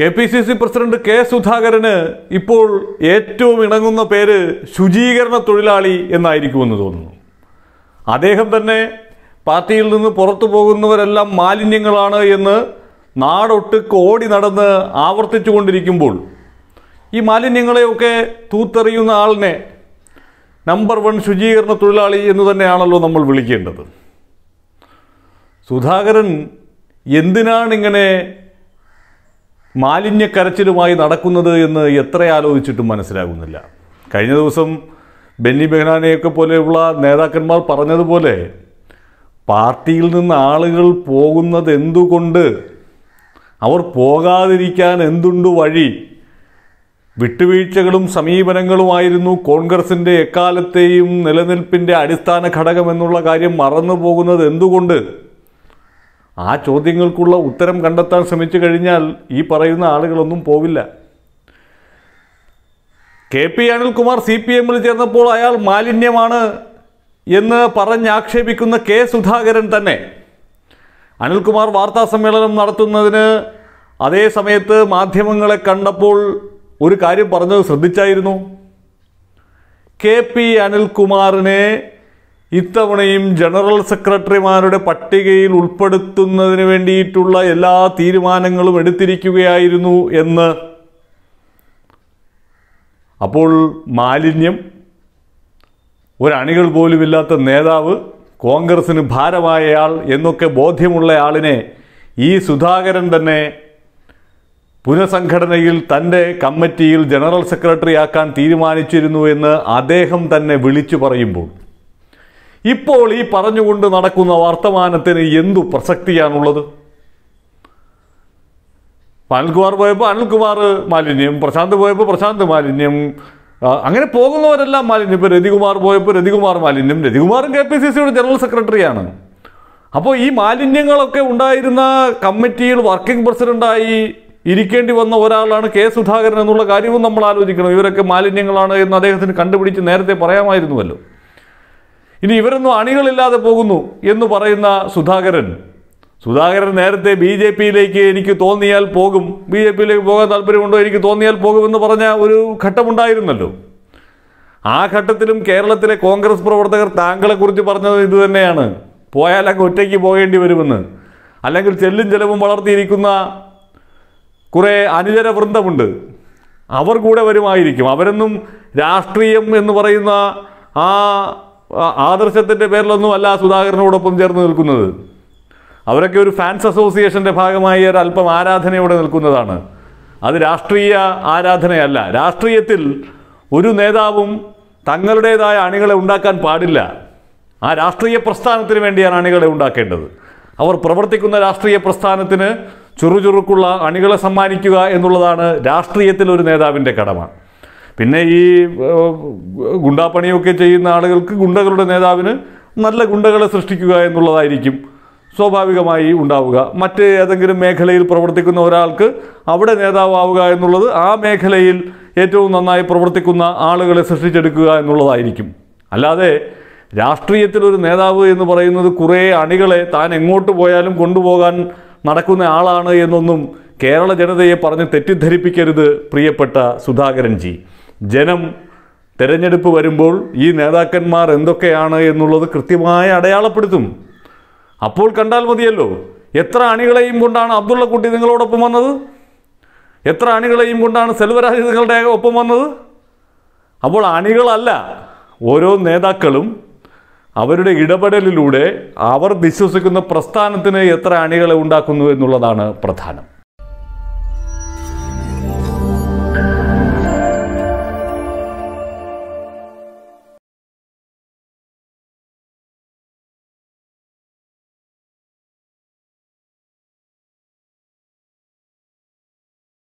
K P C C president K സുധാകരന് ഇപ്പോൾ ഏറ്റവും ഇണങ്ങുന്ന പേര് ശുചീകരണ തൊഴിലാളി എന്നായിരിക്കുമെന്ന് തോന്നുന്നു അദ്ദേഹം തന്നെ പാർട്ടിയിൽ നിന്ന് പുറത്തു പോകുന്നവരെല്ലാം മാലിന്യങ്ങളാണ് എന്ന് നാടൊട്ട് കോടി നടന്ന് ആവർത്തിച്ചു കൊണ്ടിരിക്കുമ്പോൾ ഈ മാലിന്യങ്ങളെയൊക്കെ തൂത്തെറിയുന്ന ആളിനെ നമ്പർ വൺ ശുചീകരണ തൊഴിലാളി എന്ന് തന്നെയാണല്ലോ നമ്മൾ വിളിക്കേണ്ടത് സുധാകരൻ എന്തിനാണിങ്ങനെ കരച്ചിലുമായി നടക്കുന്നത് എന്ന് എത്ര ആലോചിച്ചിട്ടും മനസ്സിലാകുന്നില്ല കഴിഞ്ഞ ദിവസം ബെന്നി ബെഹ്നാനെയൊക്കെ പോലെയുള്ള നേതാക്കന്മാർ പറഞ്ഞതുപോലെ പാർട്ടിയിൽ നിന്ന് ആളുകൾ പോകുന്നത് എന്തുകൊണ്ട് അവർ പോകാതിരിക്കാൻ എന്തുണ്ട് വഴി വിട്ടുവീഴ്ചകളും സമീപനങ്ങളുമായിരുന്നു കോൺഗ്രസിൻ്റെ എക്കാലത്തെയും നിലനിൽപ്പിൻ്റെ അടിസ്ഥാന ഘടകമെന്നുള്ള കാര്യം മറന്നു പോകുന്നത് എന്തുകൊണ്ട് ആ ചോദ്യങ്ങൾക്കുള്ള ഉത്തരം കണ്ടെത്താൻ ശ്രമിച്ചു കഴിഞ്ഞാൽ ഈ പറയുന്ന ആളുകളൊന്നും പോവില്ല K P Anilkumar C P എമ്മിൽ ചേർന്നപ്പോൾ അയാൾ മാലിന്യമാണ് എന്ന് പറഞ്ഞാക്ഷേപിക്കുന്ന കെ സുധാകരൻ തന്നെ അനിൽകുമാർ വാർത്താ സമ്മേളനം നടത്തുന്നതിന് അതേ സമയത്ത് മാധ്യമങ്ങളെ കണ്ടപ്പോൾ ഒരു കാര്യം പറഞ്ഞത് ശ്രദ്ധിച്ചായിരുന്നു കെ പി അനിൽകുമാറിനെ ഇത്തവണയും ജനറൽ സെക്രട്ടറിമാരുടെ പട്ടികയിൽ ഉൾപ്പെടുത്തുന്നതിന് വേണ്ടിയിട്ടുള്ള എല്ലാ തീരുമാനങ്ങളും എടുത്തിരിക്കുകയായിരുന്നു എന്ന് അപ്പോൾ മാലിന്യം ഒരണികൾ പോലുമില്ലാത്ത നേതാവ് കോൺഗ്രസിന് ഭാരമായയാൾ എന്നൊക്കെ ബോധ്യമുള്ള ആളിനെ ഈ സുധാകരൻ തന്നെ പുനഃസംഘടനയിൽ തൻ്റെ കമ്മിറ്റിയിൽ ജനറൽ സെക്രട്ടറിയാക്കാൻ തീരുമാനിച്ചിരുന്നു എന്ന് അദ്ദേഹം തന്നെ വിളിച്ചു പറയുമ്പോൾ ഇപ്പോൾ ഈ പറഞ്ഞുകൊണ്ട് നടക്കുന്ന വർത്തമാനത്തിന് എന്തു പ്രസക്തിയാണുള്ളത് അനിൽകുമാർ പോയപ്പോൾ അനിൽകുമാർ മാലിന്യം പ്രശാന്ത് പോയപ്പോൾ പ്രശാന്ത് മാലിന്യം അങ്ങനെ പോകുന്നവരെല്ലാം മാലിന്യം ഇപ്പോൾ രതികുമാർ പോയപ്പോൾ രതികുമാർ മാലിന്യം രതികുമാറും കെ പി സി സിയുടെ ജനറൽ സെക്രട്ടറിയാണ് അപ്പോൾ ഈ മാലിന്യങ്ങളൊക്കെ ഉണ്ടായിരുന്ന കമ്മിറ്റിയിൽ വർക്കിംഗ് പ്രസിഡൻ്റായി ഇരിക്കേണ്ടി വന്ന ഒരാളാണ് കെ സുധാകരൻ എന്നുള്ള കാര്യവും നമ്മൾ ആലോചിക്കണം ഇവരൊക്കെ മാലിന്യങ്ങളാണ് എന്ന് അദ്ദേഹത്തിന് കണ്ടുപിടിച്ച് നേരത്തെ പറയാമായിരുന്നുവല്ലോ ഇനി ഇവരൊന്നും അണികളില്ലാതെ പോകുന്നു എന്ന് പറയുന്ന സുധാകരൻ സുധാകരൻ നേരത്തെ ബി ജെ പിയിലേക്ക് എനിക്ക് തോന്നിയാൽ പോകും ബി ജെ പിയിലേക്ക് പോകാൻ താല്പര്യമുണ്ടോ എനിക്ക് തോന്നിയാൽ പോകുമെന്ന് പറഞ്ഞ ഒരു ഘട്ടമുണ്ടായിരുന്നല്ലോ ആ ഘട്ടത്തിലും കേരളത്തിലെ കോൺഗ്രസ് പ്രവർത്തകർ താങ്കളെക്കുറിച്ച് പറഞ്ഞത് ഇത് തന്നെയാണ് പോയാൽ അങ്ങ് ഒറ്റയ്ക്ക് പോകേണ്ടി വരുമെന്ന് അല്ലെങ്കിൽ ചെല്ലും ചെലവും വളർത്തിയിരിക്കുന്ന കുറേ അനുചര വൃന്ദമുണ്ട് അവർ കൂടെ വരുമായിരിക്കും അവരൊന്നും രാഷ്ട്രീയം എന്ന് പറയുന്ന ആ ആദർശത്തിൻ്റെ പേരിലൊന്നും അല്ല സുധാകരനോടൊപ്പം ചേർന്ന് നിൽക്കുന്നത് അവരൊക്കെ ഒരു ഫാൻസ് അസോസിയേഷൻ്റെ ഭാഗമായി ഒരു അല്പം ആരാധനയോടെ നിൽക്കുന്നതാണ് അത് രാഷ്ട്രീയ ആരാധനയല്ല രാഷ്ട്രീയത്തിൽ ഒരു നേതാവും തങ്ങളുടേതായ അണികളെ ഉണ്ടാക്കാൻ പാടില്ല ആ രാഷ്ട്രീയ പ്രസ്ഥാനത്തിന് വേണ്ടിയാണ് അണികളെ ഉണ്ടാക്കേണ്ടത് അവർ പ്രവർത്തിക്കുന്ന രാഷ്ട്രീയ പ്രസ്ഥാനത്തിന് ചുറുചുറുക്കുള്ള അണികളെ സമ്മാനിക്കുക എന്നുള്ളതാണ് രാഷ്ട്രീയത്തിൽ ഒരു നേതാവിൻ്റെ കടമ പിന്നെ ഈ ഗുണ്ടാപ്പണിയൊക്കെ ചെയ്യുന്ന ആളുകൾക്ക് ഗുണ്ടകളുടെ നേതാവിന് നല്ല ഗുണ്ടകളെ സൃഷ്ടിക്കുക എന്നുള്ളതായിരിക്കും സ്വാഭാവികമായി ഉണ്ടാവുക മറ്റ് ഏതെങ്കിലും മേഖലയിൽ പ്രവർത്തിക്കുന്ന ഒരാൾക്ക് അവിടെ നേതാവാവുക എന്നുള്ളത് ആ മേഖലയിൽ ഏറ്റവും നന്നായി പ്രവർത്തിക്കുന്ന ആളുകളെ സൃഷ്ടിച്ചെടുക്കുക എന്നുള്ളതായിരിക്കും അല്ലാതെ രാഷ്ട്രീയത്തിലൊരു നേതാവ് എന്ന് പറയുന്നത് കുറേ അണികളെ താൻ എങ്ങോട്ട് പോയാലും കൊണ്ടുപോകാൻ നടക്കുന്ന ആളാണ് എന്നൊന്നും കേരള ജനതയെ പറഞ്ഞ് തെറ്റിദ്ധരിപ്പിക്കരുത് പ്രിയപ്പെട്ട സുധാകരൻ ജി ജനം തെരഞ്ഞെടുപ്പ് വരുമ്പോൾ ഈ നേതാക്കന്മാർ എന്തൊക്കെയാണ് എന്നുള്ളത് കൃത്യമായി അടയാളപ്പെടുത്തും അപ്പോൾ കണ്ടാൽ മതിയല്ലോ എത്ര അണികളെയും കൊണ്ടാണ് അബ്ദുള്ള കുട്ടി നിങ്ങളോടൊപ്പം വന്നത് എത്ര അണികളെയും കൊണ്ടാണ് സെൽവരാജ് നിങ്ങളുടെ ഒപ്പം വന്നത് അപ്പോൾ അണികളല്ല ഓരോ നേതാക്കളും അവരുടെ ഇടപെടലിലൂടെ അവർ വിശ്വസിക്കുന്ന പ്രസ്ഥാനത്തിന് എത്ര അണികളെ ഉണ്ടാക്കുന്നു എന്നുള്ളതാണ് പ്രധാനം